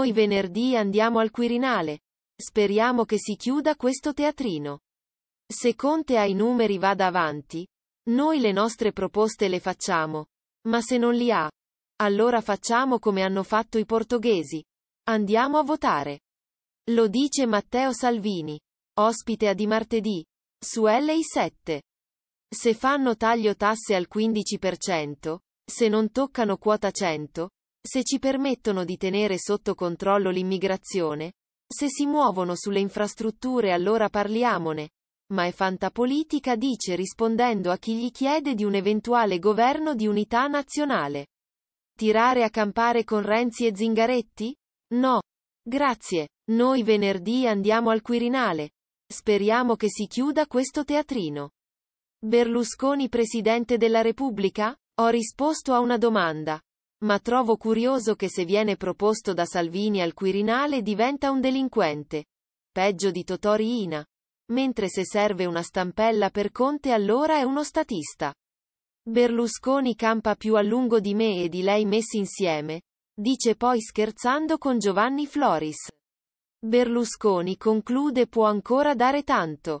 Noi venerdì andiamo al Quirinale. Speriamo che si chiuda questo teatrino. Se Conte ha i numeri vada avanti, noi le nostre proposte le facciamo. Ma se non li ha, allora facciamo come hanno fatto i portoghesi. Andiamo a votare. Lo dice Matteo Salvini, ospite a di martedì, su LI7. Se fanno taglio tasse al 15%, se non toccano quota 100, se ci permettono di tenere sotto controllo l'immigrazione, se si muovono sulle infrastrutture allora parliamone. Ma è fantapolitica dice rispondendo a chi gli chiede di un eventuale governo di unità nazionale. Tirare a campare con Renzi e Zingaretti? No. Grazie. Noi venerdì andiamo al Quirinale. Speriamo che si chiuda questo teatrino. Berlusconi Presidente della Repubblica? Ho risposto a una domanda. Ma trovo curioso che se viene proposto da Salvini al Quirinale diventa un delinquente. Peggio di Totori Ina. Mentre se serve una stampella per Conte allora è uno statista. Berlusconi campa più a lungo di me e di lei messi insieme. Dice poi scherzando con Giovanni Floris. Berlusconi conclude può ancora dare tanto.